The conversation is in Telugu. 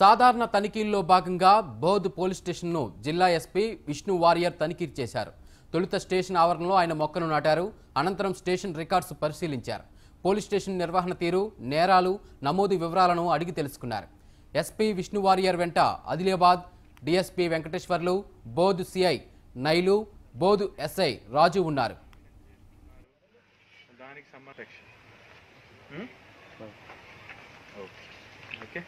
సాధారణ తనిఖీల్లో భాగంగా బౌద్ధ్ పోలీస్ స్టేషన్ను జిల్లా ఎస్పీ విష్ణు వారియర్ తనిఖీ చేశారు తొలుత స్టేషన్ ఆవరణలో ఆయన మొక్కను నాటారు అనంతరం స్టేషన్ రికార్డ్స్ పరిశీలించారు పోలీస్ స్టేషన్ నిర్వహణ తీరు నేరాలు నమోదు వివరాలను అడిగి తెలుసుకున్నారు ఎస్పీ విష్ణు వారియర్ వెంట ఆదిలాబాద్ డిఎస్పీ వెంకటేశ్వర్లు బోధ్ సిఐ నైలు బోధ్ ఎస్ఐ రాజు ఉన్నారు దానికి ఓకే